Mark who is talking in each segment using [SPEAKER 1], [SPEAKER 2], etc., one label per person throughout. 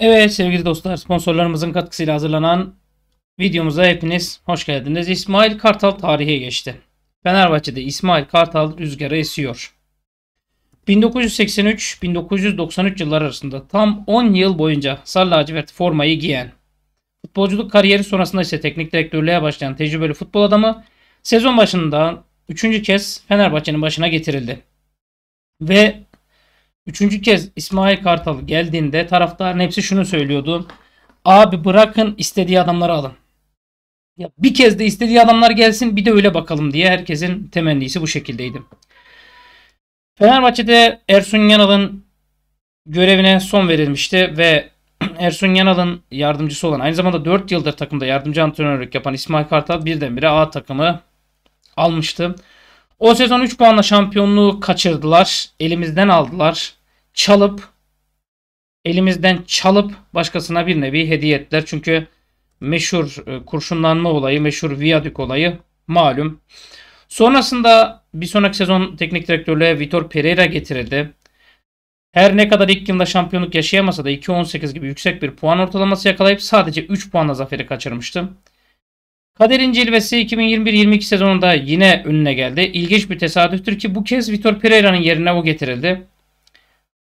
[SPEAKER 1] Evet sevgili dostlar sponsorlarımızın katkısıyla hazırlanan videomuza hepiniz hoş geldiniz. İsmail Kartal tarihe geçti. Fenerbahçe'de İsmail Kartal rüzgara esiyor. 1983-1993 yılları arasında tam 10 yıl boyunca sarı lacivert formayı giyen, futbolculuk kariyeri sonrasında ise teknik direktörlüğe başlayan tecrübeli futbol adamı sezon başında 3. kez Fenerbahçe'nin başına getirildi. Ve Üçüncü kez İsmail Kartal geldiğinde taraftarın hepsi şunu söylüyordu. Abi bırakın istediği adamları alın. Ya bir kez de istediği adamlar gelsin bir de öyle bakalım diye herkesin temennisi bu şekildeydi. Fenerbahçe'de Ersun Yanal'ın görevine son verilmişti ve Ersun Yanal'ın yardımcısı olan aynı zamanda 4 yıldır takımda yardımcı antrenörlük yapan İsmail Kartal birdenbire A takımı almıştı. O sezon 3 puanla şampiyonluğu kaçırdılar. Elimizden aldılar. Çalıp elimizden çalıp başkasına bir nevi hediye ettiler. Çünkü meşhur e, kurşunlanma olayı, meşhur viyadük olayı malum. Sonrasında bir sonraki sezon teknik direktörlüğe Vitor Pereira getirildi. Her ne kadar ilk yılda şampiyonluk yaşayamasa da 2.18 gibi yüksek bir puan ortalaması yakalayıp sadece 3 puanla zaferi kaçırmıştı. Kaderin Cilvesi 2021-22 sezonunda yine önüne geldi. İlginç bir tesadüftür ki bu kez Vitor Pereira'nın yerine o getirildi.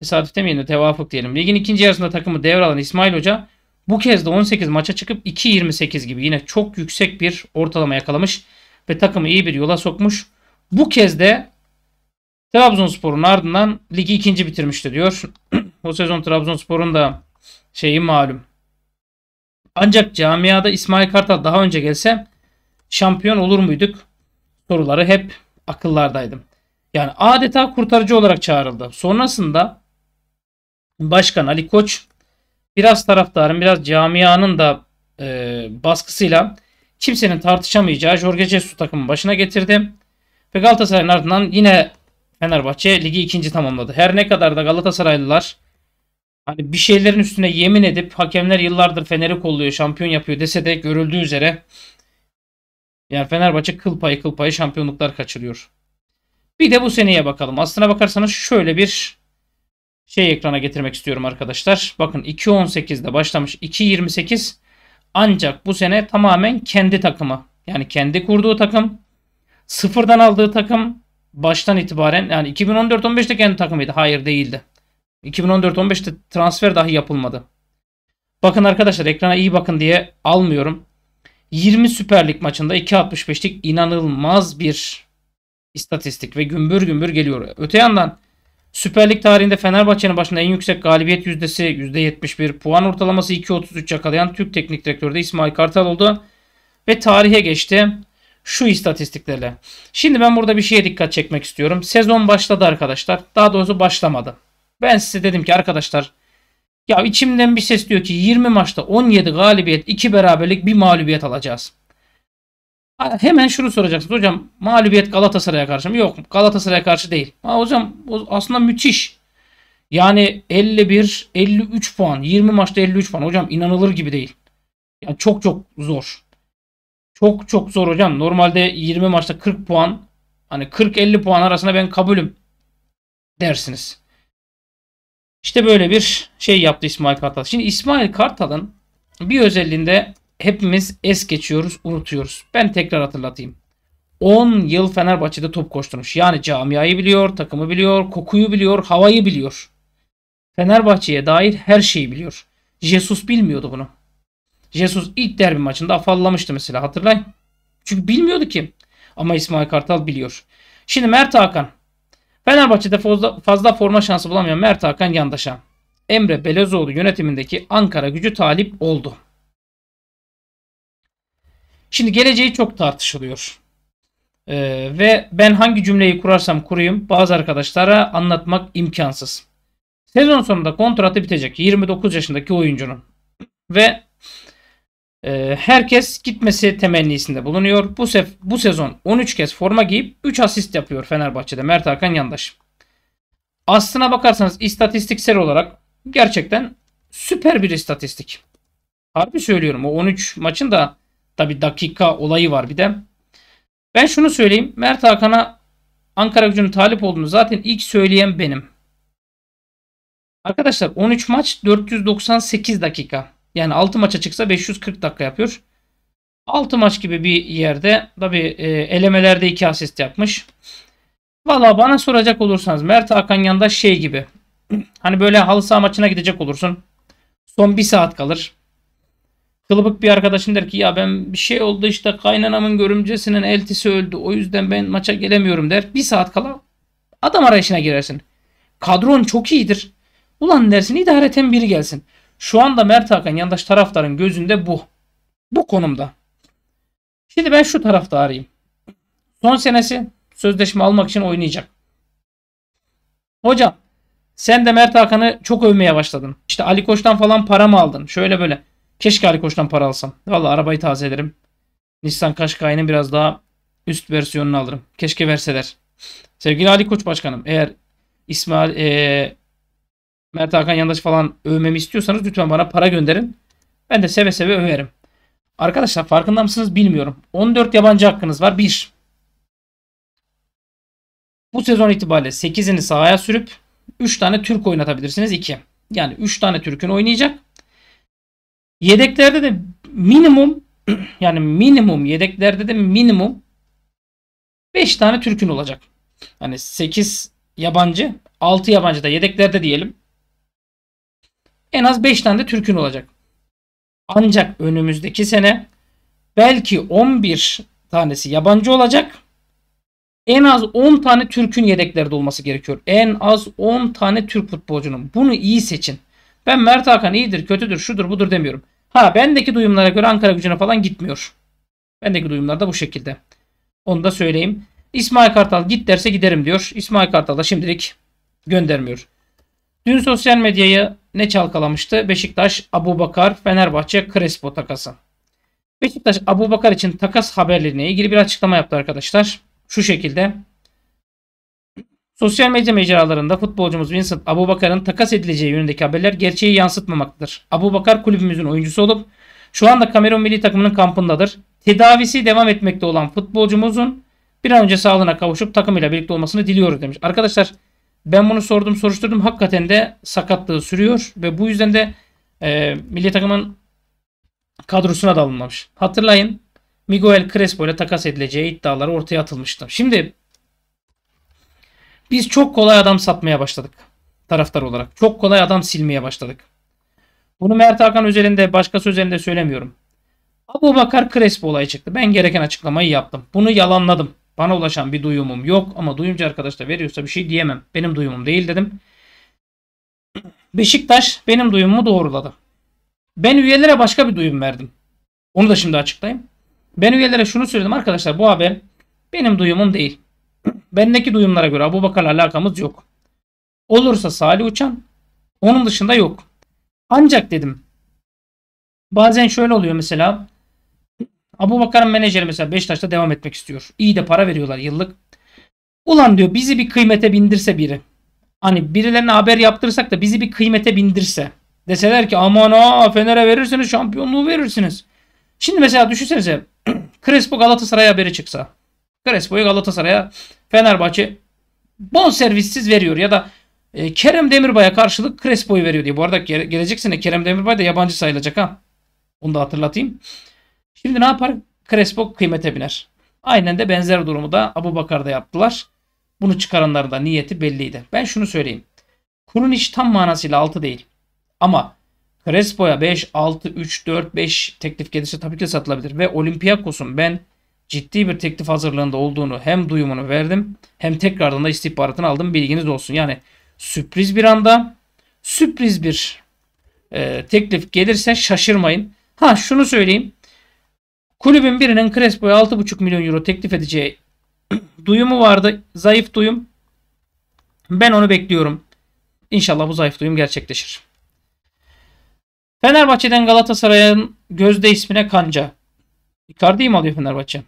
[SPEAKER 1] Tesadüf demeyelim de tevafuk diyelim. Ligin ikinci yarısında takımı devralan İsmail Hoca bu kez de 18 maça çıkıp 2.28 gibi yine çok yüksek bir ortalama yakalamış ve takımı iyi bir yola sokmuş. Bu kez de Trabzonspor'un ardından ligi ikinci bitirmişti diyor. o sezon Trabzonspor'un da şeyi malum ancak camiada İsmail Kartal daha önce gelse şampiyon olur muyduk? Soruları hep akıllardaydım. Yani adeta kurtarıcı olarak çağrıldı. Sonrasında Başkan Ali Koç biraz taraftarın biraz camianın da e, baskısıyla kimsenin tartışamayacağı Jorge Jesus takımın başına getirdi. Ve Galatasaray'ın ardından yine Fenerbahçe ligi ikinci tamamladı. Her ne kadar da Galatasaraylılar hani bir şeylerin üstüne yemin edip hakemler yıllardır Fener'i kolluyor, şampiyon yapıyor dese de görüldüğü üzere yani Fenerbahçe kıl payı kıl payı şampiyonluklar kaçırıyor. Bir de bu seneye bakalım. Aslına bakarsanız şöyle bir şey ekrana getirmek istiyorum arkadaşlar. Bakın 2.18'de başlamış 2.28 ancak bu sene tamamen kendi takımı. Yani kendi kurduğu takım, sıfırdan aldığı takım baştan itibaren yani 2014-15'te kendi takımıydı. Hayır değildi. 2014-15'te transfer dahi yapılmadı. Bakın arkadaşlar ekrana iyi bakın diye almıyorum. 20 Süper Lig maçında 2.65'lik inanılmaz bir istatistik ve gümbür gümbür geliyor. Öte yandan Süper Lig tarihinde Fenerbahçe'nin başında en yüksek galibiyet yüzdesi %71, puan ortalaması 2.33 yakalayan Türk teknik direktörü de İsmail Kartal oldu ve tarihe geçti şu istatistiklerle. Şimdi ben burada bir şeye dikkat çekmek istiyorum. Sezon başladı arkadaşlar. Daha doğrusu başlamadı. Ben size dedim ki arkadaşlar ya içimden bir ses diyor ki 20 maçta 17 galibiyet 2 beraberlik bir mağlubiyet alacağız. Hemen şunu soracaksınız hocam mağlubiyet Galatasaray'a karşı mı? Yok Galatasaray'a karşı değil. Ha, hocam aslında müthiş. Yani 51, 53 puan. 20 maçta 53 puan. Hocam inanılır gibi değil. Yani çok çok zor. Çok çok zor hocam. Normalde 20 maçta 40 puan. Hani 40-50 puan arasında ben kabulüm dersiniz. İşte böyle bir şey yaptı İsmail Kartal. Şimdi İsmail Kartal'ın bir özelliğinde hepimiz es geçiyoruz, unutuyoruz. Ben tekrar hatırlatayım. 10 yıl Fenerbahçe'de top koşturmuş. Yani camiayı biliyor, takımı biliyor, kokuyu biliyor, havayı biliyor. Fenerbahçe'ye dair her şeyi biliyor. Jesus bilmiyordu bunu. Jesus ilk derbi maçında afallamıştı mesela hatırlayın. Çünkü bilmiyordu ki. Ama İsmail Kartal biliyor. Şimdi Mert Hakan Fenerbahçe'de fazla, fazla forma şansı bulamayan Mert Hakan Yandaşan, Emre Belezoğlu yönetimindeki Ankara gücü talip oldu. Şimdi geleceği çok tartışılıyor. Ee, ve ben hangi cümleyi kurarsam kurayım bazı arkadaşlara anlatmak imkansız. Sezon sonunda kontratı bitecek 29 yaşındaki oyuncunun. Ve ee, herkes gitmesi temennisinde bulunuyor. Bu, sef- bu sezon 13 kez forma giyip 3 asist yapıyor Fenerbahçe'de Mert Hakan Yandaş. Aslına bakarsanız istatistiksel olarak gerçekten süper bir istatistik. Harbi söylüyorum o 13 maçın da tabi dakika olayı var bir de. Ben şunu söyleyeyim. Mert Hakan'a Ankara gücünün talip olduğunu zaten ilk söyleyen benim. Arkadaşlar 13 maç 498 dakika. Yani 6 maça çıksa 540 dakika yapıyor. 6 maç gibi bir yerde tabi e, elemelerde 2 asist yapmış. Valla bana soracak olursanız Mert Hakan yanında şey gibi. Hani böyle halı saha maçına gidecek olursun. Son 1 saat kalır. Kılıbık bir arkadaşın der ki ya ben bir şey oldu işte kaynanamın görümcesinin eltisi öldü. O yüzden ben maça gelemiyorum der. Bir saat kala adam arayışına girersin. Kadron çok iyidir. Ulan dersin idareten biri gelsin. Şu anda Mert Hakan yandaş taraftarın gözünde bu. Bu konumda. Şimdi ben şu tarafta arayayım. Son senesi sözleşme almak için oynayacak. Hocam sen de Mert Hakan'ı çok övmeye başladın. İşte Ali Koç'tan falan para mı aldın? Şöyle böyle. Keşke Ali Koç'tan para alsam. Valla arabayı taze ederim. Nissan Qashqai'nin biraz daha üst versiyonunu alırım. Keşke verseler. Sevgili Ali Koç Başkanım eğer İsmail e, Mert Hakan Yandaş falan övmemi istiyorsanız lütfen bana para gönderin. Ben de seve seve överim. Arkadaşlar farkında mısınız bilmiyorum. 14 yabancı hakkınız var. 1. Bu sezon itibariyle 8'ini sahaya sürüp 3 tane Türk oynatabilirsiniz. 2. Yani 3 tane Türk'ün oynayacak. Yedeklerde de minimum yani minimum yedeklerde de minimum 5 tane Türk'ün olacak. Hani 8 yabancı 6 yabancı da yedeklerde diyelim. En az 5 tane de Türk'ün olacak. Ancak önümüzdeki sene belki 11 tanesi yabancı olacak. En az 10 tane Türk'ün yedeklerde olması gerekiyor. En az 10 tane Türk futbolcunun. Bunu iyi seçin. Ben Mert Hakan iyidir, kötüdür, şudur, budur demiyorum. Ha bendeki duyumlara göre Ankara gücüne falan gitmiyor. Bendeki duyumlar da bu şekilde. Onu da söyleyeyim. İsmail Kartal git derse giderim diyor. İsmail Kartal da şimdilik göndermiyor. Dün sosyal medyayı ne çalkalamıştı? Beşiktaş, Abu Bakar, Fenerbahçe, Crespo takası. Beşiktaş Abu Bakar için takas haberlerine ilgili bir açıklama yaptı arkadaşlar. Şu şekilde. Sosyal medya mecralarında futbolcumuz Vincent Abu Bakar'ın takas edileceği yönündeki haberler gerçeği yansıtmamaktadır. Abu Bakar kulübümüzün oyuncusu olup şu anda Kamerun milli takımının kampındadır. Tedavisi devam etmekte olan futbolcumuzun bir an önce sağlığına kavuşup takımıyla birlikte olmasını diliyoruz demiş. Arkadaşlar ben bunu sordum soruşturdum. Hakikaten de sakatlığı sürüyor ve bu yüzden de e, milli takımın kadrosuna da alınmamış. Hatırlayın Miguel Crespo ile takas edileceği iddiaları ortaya atılmıştı. Şimdi biz çok kolay adam satmaya başladık taraftar olarak. Çok kolay adam silmeye başladık. Bunu Mert Hakan özelinde başkası özelinde söylemiyorum. Abu Bakar Crespo olayı çıktı. Ben gereken açıklamayı yaptım. Bunu yalanladım. Bana ulaşan bir duyumum yok ama duyumcu arkadaş da veriyorsa bir şey diyemem. Benim duyumum değil dedim. Beşiktaş benim duyumumu doğruladı. Ben üyelere başka bir duyum verdim. Onu da şimdi açıklayayım. Ben üyelere şunu söyledim arkadaşlar bu haber benim duyumum değil. Bendeki duyumlara göre Abu Bakar'la alakamız yok. Olursa Salih Uçan onun dışında yok. Ancak dedim bazen şöyle oluyor mesela Abu Bakar'ın menajeri mesela Beşiktaş'ta devam etmek istiyor. İyi de para veriyorlar yıllık. Ulan diyor bizi bir kıymete bindirse biri. Hani birilerine haber yaptırsak da bizi bir kıymete bindirse. Deseler ki aman ha Fener'e verirsiniz şampiyonluğu verirsiniz. Şimdi mesela düşünsenize Crespo Galatasaray'a haberi çıksa. Crespo'yu Galatasaray'a Fenerbahçe bon servissiz veriyor ya da e, Kerem Demirbay'a karşılık Crespo'yu veriyor diye. Bu arada gelecek sene Kerem Demirbay da yabancı sayılacak ha. Onu da hatırlatayım. Şimdi ne yapar? Crespo kıymete biner. Aynen de benzer durumu da Abu Bakar'da yaptılar. Bunu çıkaranların da niyeti belliydi. Ben şunu söyleyeyim. Kurun iş tam manasıyla 6 değil. Ama Crespo'ya 5, 6, 3, 4, 5 teklif gelirse tabii ki satılabilir. Ve Olympiakos'un ben ciddi bir teklif hazırlığında olduğunu hem duyumunu verdim hem tekrardan da istihbaratını aldım bilginiz olsun. Yani sürpriz bir anda sürpriz bir e, teklif gelirse şaşırmayın. Ha şunu söyleyeyim. Kulübün birinin Crespo'ya 6,5 milyon euro teklif edeceği duyumu vardı. Zayıf duyum. Ben onu bekliyorum. İnşallah bu zayıf duyum gerçekleşir. Fenerbahçe'den Galatasaray'ın Gözde ismine kanca. Icardi'yi mi alıyor Fenerbahçe?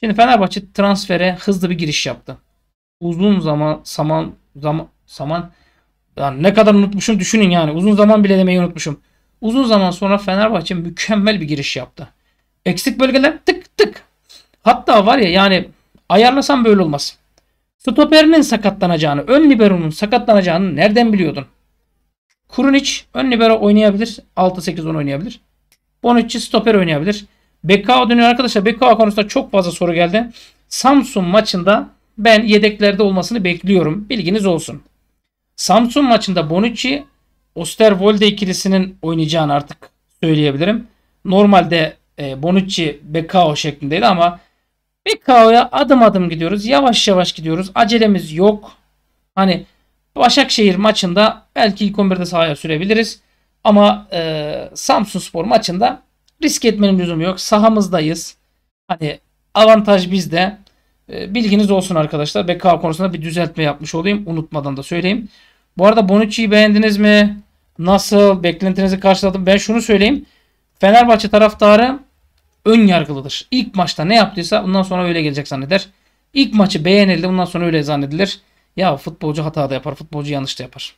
[SPEAKER 1] Şimdi Fenerbahçe transfere hızlı bir giriş yaptı. Uzun zaman zaman zaman saman yani ne kadar unutmuşum düşünün yani. Uzun zaman bile demeyi unutmuşum. Uzun zaman sonra Fenerbahçe mükemmel bir giriş yaptı. Eksik bölgeler tık tık. Hatta var ya yani ayarlasam böyle olmaz. Stoperinin sakatlanacağını, ön libero'nun sakatlanacağını nereden biliyordun? Kurunic ön libero oynayabilir. 6-8-10 oynayabilir. Bonucci stoper oynayabilir. Bekao dönüyor arkadaşlar. Bekao konusunda çok fazla soru geldi. Samsun maçında ben yedeklerde olmasını bekliyorum. Bilginiz olsun. Samsun maçında Bonucci Osterwolde ikilisinin oynayacağını artık söyleyebilirim. Normalde e, Bonucci, Bekao şeklindeydi ama Bekao'ya adım adım gidiyoruz. Yavaş yavaş gidiyoruz. Acelemiz yok. Hani Başakşehir maçında belki ilk 11'de sahaya sürebiliriz. Ama e, Samsun Spor maçında risk etmenin lüzumu yok. Sahamızdayız. Hani avantaj bizde. E, bilginiz olsun arkadaşlar. Bekao konusunda bir düzeltme yapmış olayım. Unutmadan da söyleyeyim. Bu arada Bonucci'yi beğendiniz mi? Nasıl? Beklentinizi karşıladım. Ben şunu söyleyeyim. Fenerbahçe taraftarı ön yargılıdır. İlk maçta ne yaptıysa bundan sonra öyle gelecek zanneder. İlk maçı beğenildi bundan sonra öyle zannedilir. Ya futbolcu hata da yapar, futbolcu yanlış da yapar.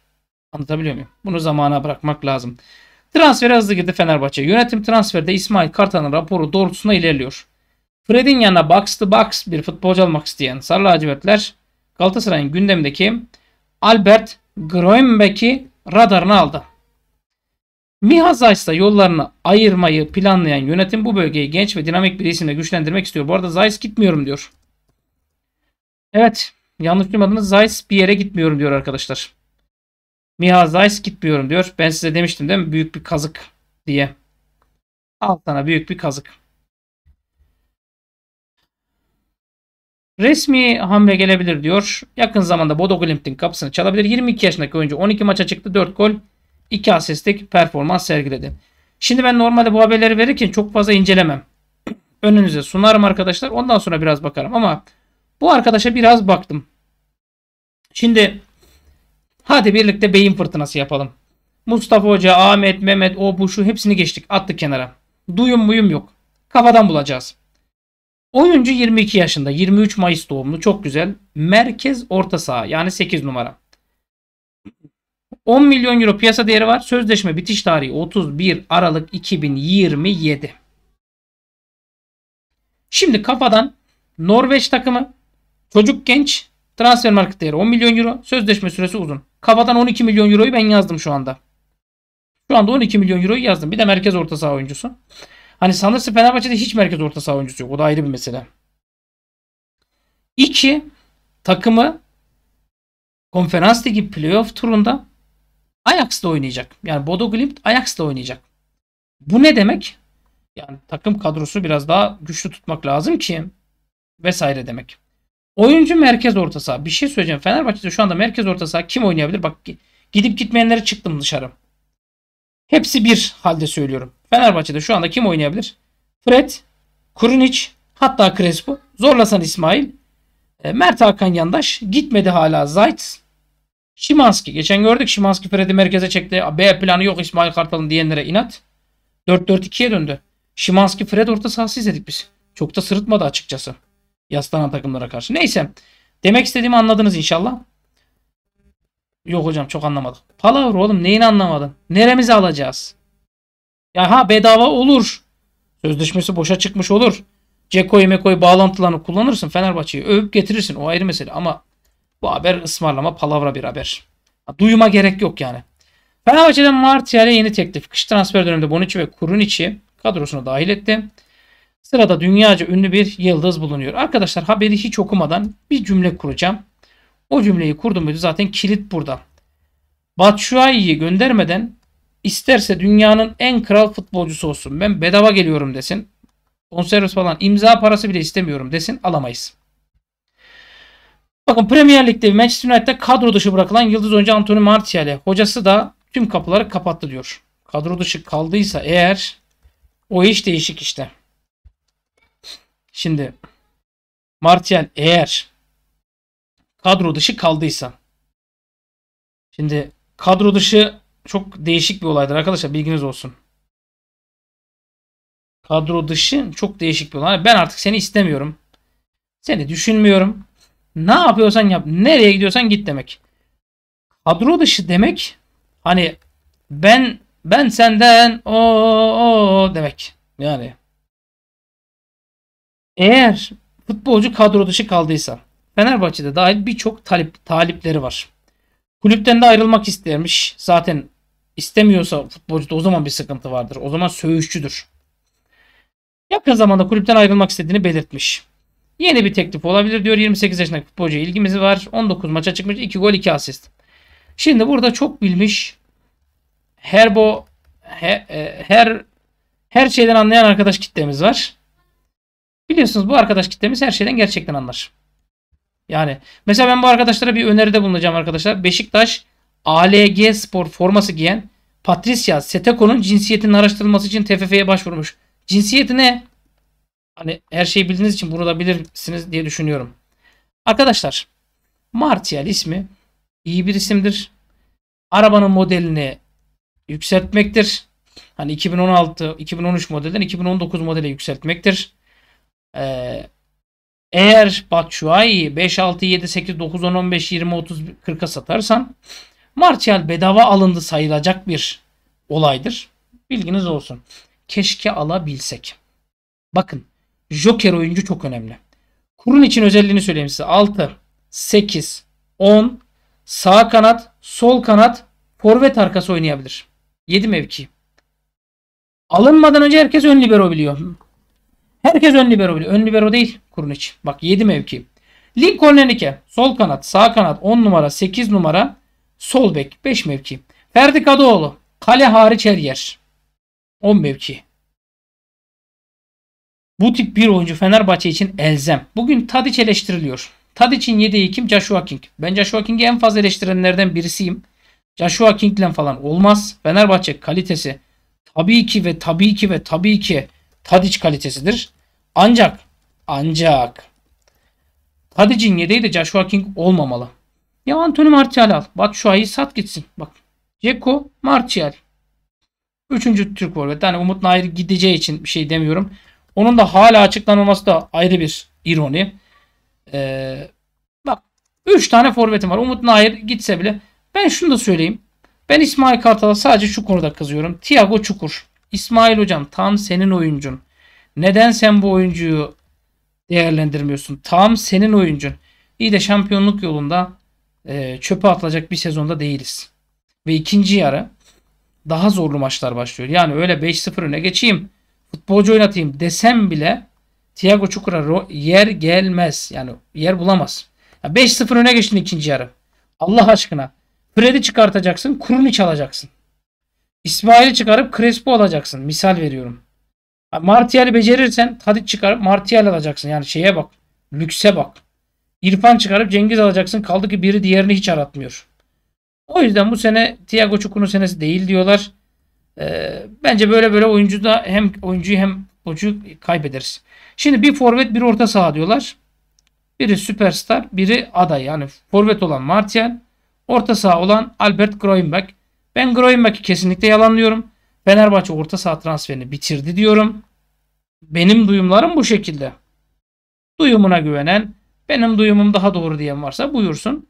[SPEAKER 1] Anlatabiliyor muyum? Bunu zamana bırakmak lazım. Transfere hızlı girdi Fenerbahçe. Yönetim transferde İsmail Kartan'ın raporu doğrultusunda ilerliyor. Fred'in yanına box to box bir futbolcu almak isteyen Sarı Lacivertler Galatasaray'ın gündemdeki Albert Groenbeck'i radarına aldı. MİHA'za ise yollarını ayırmayı planlayan yönetim bu bölgeyi genç ve dinamik bir isimle güçlendirmek istiyor. Bu arada Zeiss gitmiyorum diyor. Evet. Yanlış duymadınız. Zeiss bir yere gitmiyorum diyor arkadaşlar. Miha Zeiss gitmiyorum diyor. Ben size demiştim değil mi? Büyük bir kazık diye. Al büyük bir kazık. Resmi hamle gelebilir diyor. Yakın zamanda Bodo Glimt'in kapısını çalabilir. 22 yaşındaki oyuncu 12 maça çıktı. 4 gol. 2 asistlik performans sergiledi. Şimdi ben normalde bu haberleri verirken çok fazla incelemem. Önünüze sunarım arkadaşlar. Ondan sonra biraz bakarım ama bu arkadaşa biraz baktım. Şimdi hadi birlikte beyin fırtınası yapalım. Mustafa Hoca, Ahmet, Mehmet, o bu şu hepsini geçtik. Attı kenara. Duyum muyum yok. Kafadan bulacağız. Oyuncu 22 yaşında. 23 Mayıs doğumlu. Çok güzel. Merkez orta saha yani 8 numara. 10 milyon euro piyasa değeri var. Sözleşme bitiş tarihi 31 Aralık 2027. Şimdi kafadan Norveç takımı çocuk genç transfer market değeri 10 milyon euro sözleşme süresi uzun. Kafadan 12 milyon euroyu ben yazdım şu anda. Şu anda 12 milyon euroyu yazdım. Bir de merkez orta saha oyuncusu. Hani sanırsın Fenerbahçe'de hiç merkez orta saha oyuncusu yok. O da ayrı bir mesele. 2. Takımı konferans ligi playoff turunda Ajax'la oynayacak. Yani Bodo Glimt Ajax'la oynayacak. Bu ne demek? Yani takım kadrosu biraz daha güçlü tutmak lazım ki vesaire demek. Oyuncu merkez orta saha. Bir şey söyleyeceğim. Fenerbahçe'de şu anda merkez orta saha kim oynayabilir? Bak gidip gitmeyenlere çıktım dışarı. Hepsi bir halde söylüyorum. Fenerbahçe'de şu anda kim oynayabilir? Fred, Kurunic, hatta Crespo. Zorlasan İsmail. E, Mert Hakan Yandaş. Gitmedi hala Zayt. Şimanski. Geçen gördük Şimanski Fred'i merkeze çekti. B planı yok İsmail Kartal'ın diyenlere inat. 4-4-2'ye döndü. Şimanski Fred orta sahası izledik biz. Çok da sırıtmadı açıkçası. Yaslanan takımlara karşı. Neyse. Demek istediğimi anladınız inşallah. Yok hocam çok anlamadım. Palavra oğlum neyini anlamadın? Neremizi alacağız? Ya ha bedava olur. Sözleşmesi boşa çıkmış olur. Ceko'yu mekoyu bağlantılarını kullanırsın. Fenerbahçe'yi övüp getirirsin. O ayrı mesele ama bu haber ısmarlama palavra bir haber. Duyuma gerek yok yani. Fenerbahçe'den Martial'e yeni teklif. Kış transfer döneminde Bonucci ve Kuruniç'i kadrosuna dahil etti. Sırada dünyaca ünlü bir yıldız bulunuyor. Arkadaşlar haberi hiç okumadan bir cümle kuracağım. O cümleyi kurdum muydu zaten kilit burada. Batshuayi'yi göndermeden isterse dünyanın en kral futbolcusu olsun. Ben bedava geliyorum desin. Bonservis falan imza parası bile istemiyorum desin alamayız. Bakın Premier Lig'de Manchester United'de kadro dışı bırakılan yıldız oyuncu Anthony Martial'e hocası da tüm kapıları kapattı diyor. Kadro dışı kaldıysa eğer o iş değişik işte. Şimdi Martial eğer kadro dışı kaldıysa şimdi kadro dışı çok değişik bir olaydır arkadaşlar bilginiz olsun. Kadro dışı çok değişik bir olay. Ben artık seni istemiyorum. Seni düşünmüyorum. Ne yapıyorsan yap. Nereye gidiyorsan git demek. Kadro dışı demek hani ben ben senden o demek. Yani eğer futbolcu kadro dışı kaldıysa Fenerbahçe'de dahil birçok talip talipleri var. Kulüpten de ayrılmak istermiş. Zaten istemiyorsa futbolcuda o zaman bir sıkıntı vardır. O zaman söğüşçüdür. Yakın zamanda kulüpten ayrılmak istediğini belirtmiş. Yeni bir teklif olabilir diyor. 28 yaşındaki futbolcu ilgimiz var. 19 maça çıkmış. 2 gol 2 asist. Şimdi burada çok bilmiş Herbo he, e, her her şeyden anlayan arkadaş kitlemiz var. Biliyorsunuz bu arkadaş kitlemiz her şeyden gerçekten anlar. Yani mesela ben bu arkadaşlara bir öneride bulunacağım arkadaşlar. Beşiktaş ALG Spor forması giyen Patricia Seteko'nun cinsiyetinin araştırılması için TFF'ye başvurmuş. Cinsiyeti ne? hani her şeyi bildiğiniz için bunu da bilirsiniz diye düşünüyorum. Arkadaşlar Martial ismi iyi bir isimdir. Arabanın modelini yükseltmektir. Hani 2016-2013 modelden 2019 modele yükseltmektir. Ee, eğer Batshuayi 5, 6, 7, 8, 9, 10, 15, 20, 30, 40'a satarsan Martial bedava alındı sayılacak bir olaydır. Bilginiz olsun. Keşke alabilsek. Bakın Joker oyuncu çok önemli. Kurun için özelliğini söyleyeyim size. 6, 8, 10, sağ kanat, sol kanat, forvet arkası oynayabilir. 7 mevki. Alınmadan önce herkes ön libero biliyor. Herkes ön libero biliyor. Ön libero değil kurun için. Bak 7 mevki. Lincoln Enrique sol kanat, sağ kanat 10 numara, 8 numara, sol bek 5 mevki. Ferdi Kadıoğlu kale hariç her yer 10 mevki. Bu tip bir oyuncu Fenerbahçe için elzem. Bugün Tadic eleştiriliyor. Tadic'in yedeği kim? Joshua King. Ben Joshua King'i en fazla eleştirenlerden birisiyim. Joshua King'le falan olmaz. Fenerbahçe kalitesi tabii ki ve tabii ki ve tabii ki Tadic kalitesidir. Ancak ancak Tadic'in yedeği de Joshua King olmamalı. Ya Anthony Martial al. Batshuayi'yi sat gitsin. Bak. Jeko Martial. Üçüncü Türk forvet. Yani Umut Nair gideceği için bir şey demiyorum. Onun da hala açıklanılması da ayrı bir ironi. Ee, bak 3 tane forvetim var. Umut Nair gitse bile. Ben şunu da söyleyeyim. Ben İsmail Kartal'a sadece şu konuda kızıyorum. Tiago Çukur. İsmail hocam tam senin oyuncun. Neden sen bu oyuncuyu değerlendirmiyorsun? Tam senin oyuncun. İyi de şampiyonluk yolunda e, çöpe atılacak bir sezonda değiliz. Ve ikinci yarı daha zorlu maçlar başlıyor. Yani öyle 5-0 öne geçeyim futbolcu oynatayım desem bile Thiago Çukur'a yer gelmez. Yani yer bulamaz. Ya 5-0 öne geçtin ikinci yarı. Allah aşkına. Fred'i çıkartacaksın. Kurun'u çalacaksın. İsmail'i çıkarıp Crespo alacaksın. Misal veriyorum. Martial'i becerirsen Tadic çıkarıp Martial alacaksın. Yani şeye bak. Lükse bak. İrfan çıkarıp Cengiz alacaksın. Kaldı ki biri diğerini hiç aratmıyor. O yüzden bu sene Thiago Çukur'un senesi değil diyorlar. Ee, bence böyle böyle oyuncu da hem oyuncuyu hem oyuncu kaybederiz. Şimdi bir forvet bir orta saha diyorlar. Biri süperstar, biri aday. Yani forvet olan Martial, orta saha olan Albert Groenbeck. Ben Groenbeck'i kesinlikle yalanlıyorum. Fenerbahçe orta saha transferini bitirdi diyorum. Benim duyumlarım bu şekilde. Duyumuna güvenen, benim duyumum daha doğru diyen varsa buyursun.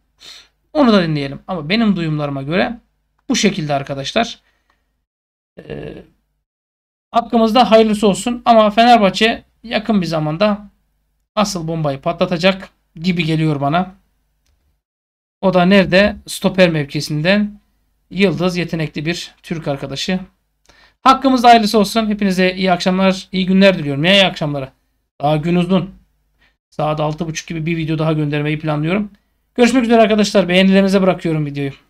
[SPEAKER 1] Onu da dinleyelim. Ama benim duyumlarıma göre bu şekilde arkadaşlar e, hakkımızda hayırlısı olsun. Ama Fenerbahçe yakın bir zamanda asıl bombayı patlatacak gibi geliyor bana. O da nerede? Stoper mevkisinden yıldız yetenekli bir Türk arkadaşı. Hakkımızda hayırlısı olsun. Hepinize iyi akşamlar, iyi günler diliyorum. Ya iyi akşamlara. Daha gün uzun. Saat 6.30 gibi bir video daha göndermeyi planlıyorum. Görüşmek üzere arkadaşlar. Beğenilerinize bırakıyorum videoyu.